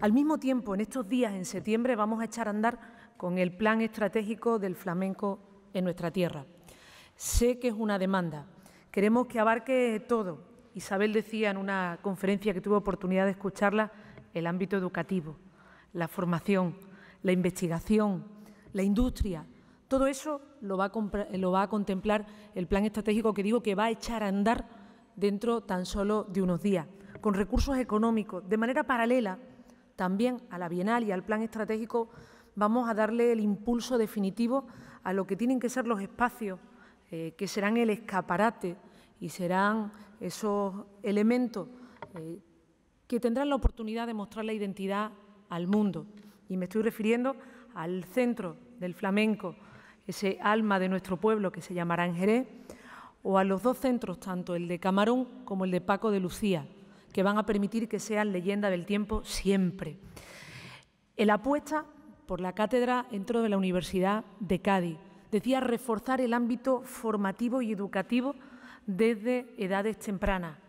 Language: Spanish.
Al mismo tiempo, en estos días, en septiembre, vamos a echar a andar con el plan estratégico del flamenco en nuestra tierra. Sé que es una demanda. Queremos que abarque todo. Isabel decía en una conferencia que tuve oportunidad de escucharla, el ámbito educativo, la formación, la investigación, la industria. Todo eso lo va, a lo va a contemplar el plan estratégico que digo que va a echar a andar dentro tan solo de unos días, con recursos económicos, de manera paralela también a la Bienal y al Plan Estratégico vamos a darle el impulso definitivo a lo que tienen que ser los espacios, eh, que serán el escaparate y serán esos elementos eh, que tendrán la oportunidad de mostrar la identidad al mundo. Y me estoy refiriendo al centro del flamenco, ese alma de nuestro pueblo que se llamará Jerez, o a los dos centros, tanto el de Camarón como el de Paco de Lucía, que van a permitir que sean leyenda del tiempo siempre. El apuesta por la cátedra dentro de la Universidad de Cádiz. Decía reforzar el ámbito formativo y educativo desde edades tempranas.